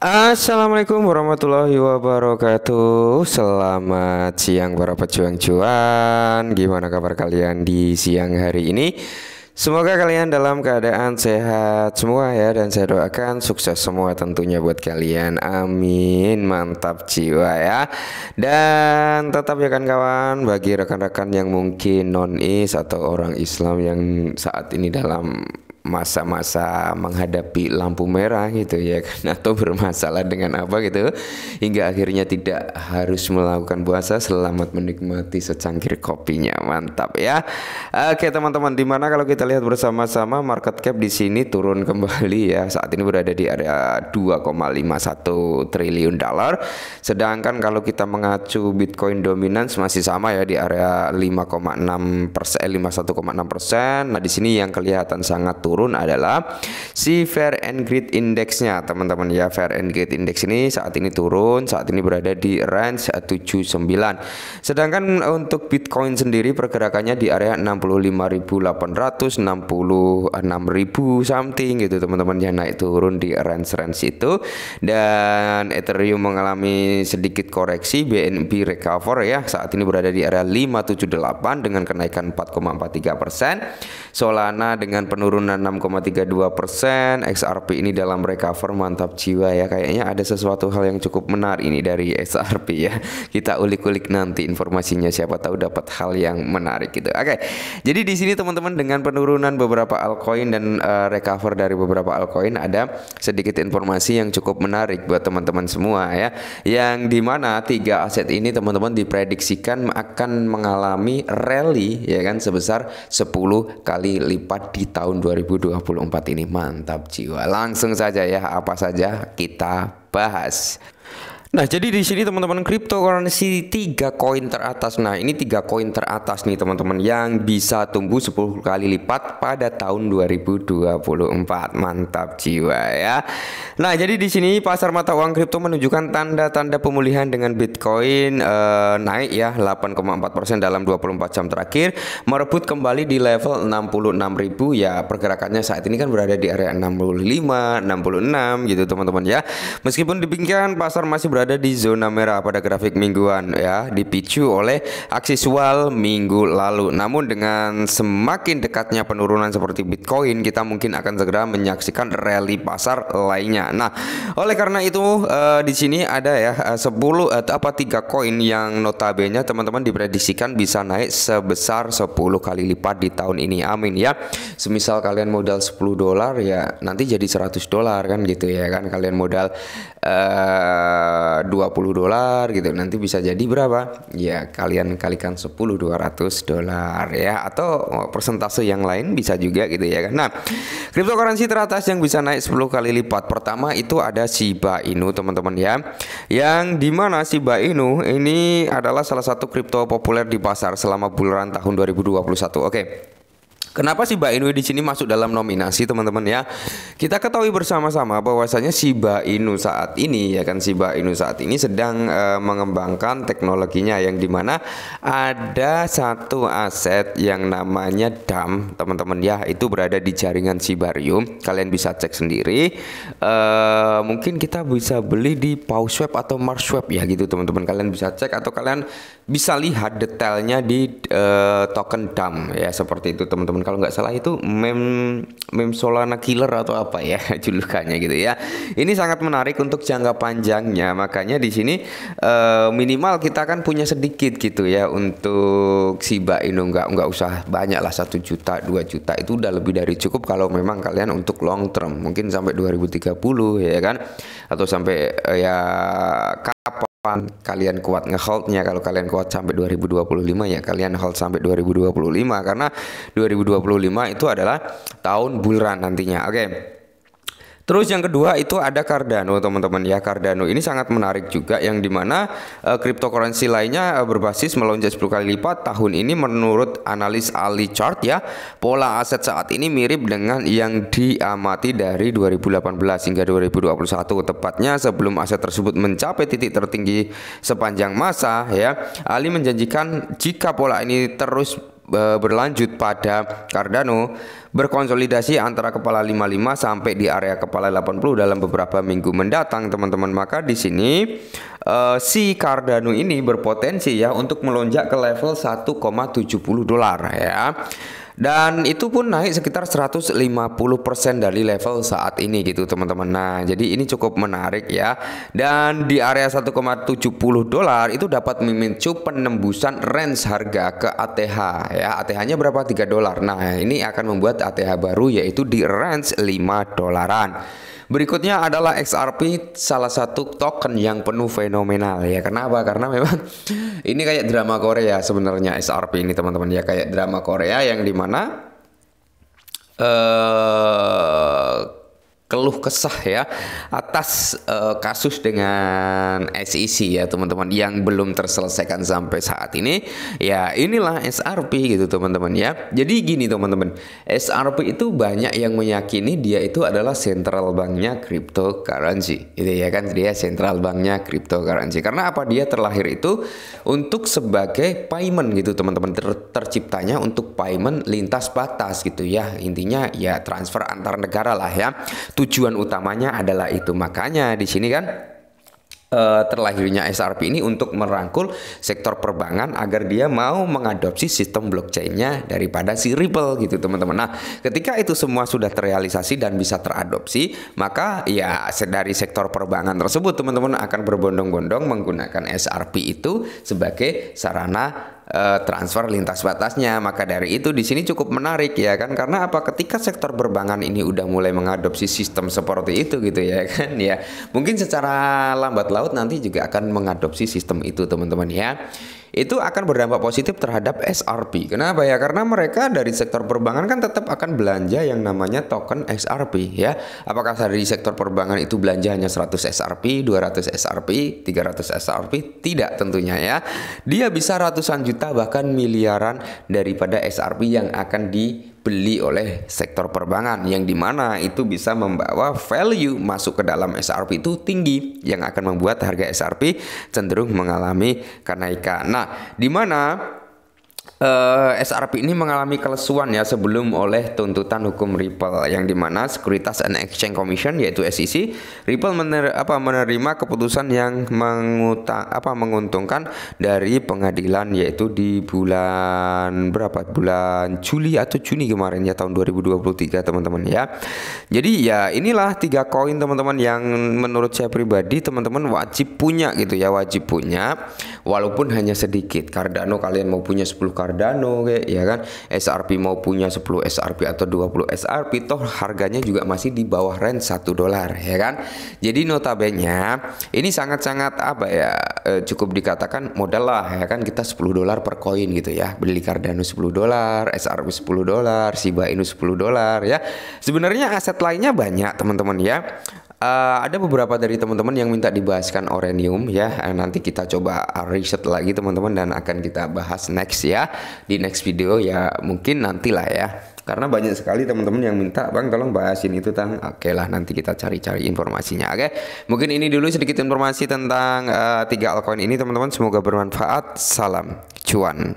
Assalamualaikum warahmatullahi wabarakatuh Selamat siang para pejuang cuan Gimana kabar kalian di siang hari ini? Semoga kalian dalam keadaan sehat semua ya Dan saya doakan sukses semua tentunya buat kalian Amin Mantap jiwa ya Dan tetap ya kan kawan Bagi rekan-rekan yang mungkin non-is atau orang Islam yang saat ini dalam masa-masa menghadapi lampu merah gitu ya kan atau bermasalah dengan apa gitu hingga akhirnya tidak harus melakukan puasa selamat menikmati secangkir kopinya mantap ya oke teman-teman di mana kalau kita lihat bersama-sama market cap di sini turun kembali ya saat ini berada di area 2,51 triliun dolar sedangkan kalau kita mengacu Bitcoin dominance masih sama ya di area 5,6 persen 51,6 eh, persen nah di sini yang kelihatan sangat turun adalah si fair and grid indexnya teman-teman ya fair and grid index ini saat ini turun saat ini berada di range 79 sedangkan untuk Bitcoin sendiri pergerakannya di area 65.800 66.000 something gitu teman-teman ya naik turun di range range itu dan Ethereum mengalami sedikit koreksi BNB recover ya saat ini berada di area 578 dengan kenaikan 4,43 persen Solana dengan penurunan 6,32 persen XRP ini dalam recover mantap jiwa ya kayaknya ada sesuatu hal yang cukup menarik ini dari XRP ya kita ulik-ulik nanti informasinya siapa tahu dapat hal yang menarik gitu oke jadi di sini teman-teman dengan penurunan beberapa altcoin dan uh, recover dari beberapa altcoin ada sedikit informasi yang cukup menarik buat teman-teman semua ya yang dimana tiga aset ini teman-teman diprediksikan akan mengalami rally ya kan sebesar 10 kali lipat di tahun 2020 2024 ini mantap jiwa. Langsung saja ya apa saja kita bahas. Nah, jadi di sini teman-teman cryptocurrency tiga koin teratas. Nah, ini tiga koin teratas nih teman-teman yang bisa tumbuh 10 kali lipat pada tahun 2024. Mantap jiwa ya. Nah, jadi di sini pasar mata uang kripto menunjukkan tanda-tanda pemulihan dengan Bitcoin eh, naik ya 8,4% dalam 24 jam terakhir, merebut kembali di level 66.000 ya. Pergerakannya saat ini kan berada di area 65, 66 gitu teman-teman ya. Meskipun demikian pasar masih berada berada di zona merah pada grafik mingguan ya, dipicu oleh aksisual minggu lalu. Namun dengan semakin dekatnya penurunan seperti Bitcoin, kita mungkin akan segera menyaksikan rally pasar lainnya. Nah, oleh karena itu uh, di sini ada ya uh, 10 uh, apa tiga koin yang notabene teman-teman diprediksikan bisa naik sebesar 10 kali lipat di tahun ini. Amin ya. Semisal kalian modal 10 dolar ya nanti jadi 100 dolar kan gitu ya kan kalian modal eh, dua 20 dolar gitu nanti bisa jadi berapa ya kalian kalikan 10 200 dolar ya atau oh, persentase yang lain bisa juga gitu ya kan nah cryptocurrency teratas yang bisa naik 10 kali lipat pertama itu ada Shiba Inu teman-teman ya yang dimana Shiba Inu ini adalah salah satu crypto populer di pasar selama bulan tahun 2021 oke okay. Kenapa si Inu di sini masuk dalam nominasi teman-teman ya? Kita ketahui bersama-sama bahwasanya Shiba Inu saat ini ya kan si Shiba Inu saat ini sedang e, mengembangkan teknologinya yang dimana ada satu aset yang namanya DAM teman-teman ya itu berada di jaringan Sibarium. Kalian bisa cek sendiri. E, mungkin kita bisa beli di Pauswap atau Marswap ya gitu teman-teman. Kalian bisa cek atau kalian bisa lihat detailnya di e, token DAM ya seperti itu teman-teman kalau nggak salah itu mem mem Solana killer atau apa ya julukannya gitu ya. Ini sangat menarik untuk jangka panjangnya. Makanya di sini uh, minimal kita kan punya sedikit gitu ya untuk Shiba Inu nggak nggak usah banyak lah satu juta dua juta itu udah lebih dari cukup kalau memang kalian untuk long term mungkin sampai 2030 ya kan atau sampai uh, ya kapan kapan kalian kuat ngeholdnya kalau kalian kuat sampai 2025 ya kalian hold sampai 2025 karena 2025 itu adalah tahun bulan nantinya oke okay. Terus yang kedua itu ada Cardano teman-teman ya Cardano ini sangat menarik juga yang dimana e, eh, cryptocurrency lainnya e, berbasis melonjak 10 kali lipat tahun ini menurut analis Ali Chart ya pola aset saat ini mirip dengan yang diamati dari 2018 hingga 2021 tepatnya sebelum aset tersebut mencapai titik tertinggi sepanjang masa ya Ali menjanjikan jika pola ini terus E, berlanjut pada Cardano berkonsolidasi antara kepala 55 sampai di area kepala 80 dalam beberapa minggu mendatang teman-teman maka di sini uh, si Cardano ini berpotensi ya untuk melonjak ke level 1,70 dolar ya dan itu pun naik sekitar 150% dari level saat ini gitu teman-teman nah jadi ini cukup menarik ya dan di area 1,70 dolar itu dapat memicu penembusan range harga ke ATH ya ATH nya berapa 3 dolar nah ini akan membuat ATH baru yaitu di range 5 dolaran Berikutnya adalah XRP salah satu token yang penuh fenomenal ya. Kenapa? Karena memang ini kayak drama Korea sebenarnya XRP ini teman-teman ya kayak drama Korea yang dimana eh keluh kesah ya atas uh, kasus dengan SEC ya teman-teman yang belum terselesaikan sampai saat ini ya inilah SRP gitu teman-teman ya jadi gini teman-teman SRP itu banyak yang meyakini dia itu adalah central banknya cryptocurrency itu ya kan dia central banknya cryptocurrency karena apa dia terlahir itu untuk sebagai payment gitu teman-teman Ter terciptanya untuk payment lintas batas gitu ya intinya ya transfer antar negara lah ya tujuan utamanya adalah itu. Makanya di sini kan uh, terlahirnya SRP ini untuk merangkul sektor perbankan agar dia mau mengadopsi sistem blockchainnya daripada si Ripple gitu teman-teman. Nah, ketika itu semua sudah terrealisasi dan bisa teradopsi, maka ya dari sektor perbankan tersebut teman-teman akan berbondong-bondong menggunakan SRP itu sebagai sarana Eh, transfer lintas batasnya. Maka dari itu di sini cukup menarik ya kan karena apa ketika sektor perbankan ini udah mulai mengadopsi sistem seperti itu gitu ya kan ya. Mungkin secara lambat laut nanti juga akan mengadopsi sistem itu teman-teman ya itu akan berdampak positif terhadap SRP. Kenapa ya? Karena mereka dari sektor perbankan kan tetap akan belanja yang namanya token XRP ya. Apakah dari sektor perbankan itu belanja hanya 100 SRP, 200 SRP, 300 SRP? Tidak tentunya ya. Dia bisa ratusan juta bahkan miliaran daripada SRP yang akan di dibeli oleh sektor perbankan yang dimana itu bisa membawa value masuk ke dalam SRP itu tinggi yang akan membuat harga SRP cenderung mengalami kenaikan. Nah, di mana Uh, eh, SRP ini mengalami kelesuan ya sebelum oleh tuntutan hukum Ripple yang dimana Securities and Exchange Commission yaitu SEC Ripple mener, apa, menerima keputusan yang mengutang, apa, menguntungkan dari pengadilan yaitu di bulan berapa bulan Juli atau Juni kemarin ya tahun 2023 teman-teman ya jadi ya inilah tiga koin teman-teman yang menurut saya pribadi teman-teman wajib punya gitu ya wajib punya walaupun hanya sedikit Cardano kalian mau punya 10 10 Cardano kayak ya kan SRP mau punya 10 SRP atau 20 SRP toh harganya juga masih di bawah range 1 dolar ya kan jadi notabene ini sangat-sangat apa ya eh, cukup dikatakan modal lah ya kan kita 10 dolar per koin gitu ya beli Cardano 10 dolar SRP 10 dolar Shiba Inu 10 dolar ya sebenarnya aset lainnya banyak teman-teman ya Uh, ada beberapa dari teman-teman yang minta dibahaskan orenium ya. Eh, nanti kita coba riset lagi teman-teman dan akan kita bahas next ya di next video ya mungkin nantilah ya. Karena banyak sekali teman-teman yang minta bang tolong bahasin itu tang. Oke okay lah nanti kita cari-cari informasinya. Oke okay? mungkin ini dulu sedikit informasi tentang uh, tiga altcoin ini teman-teman. Semoga bermanfaat. Salam cuan.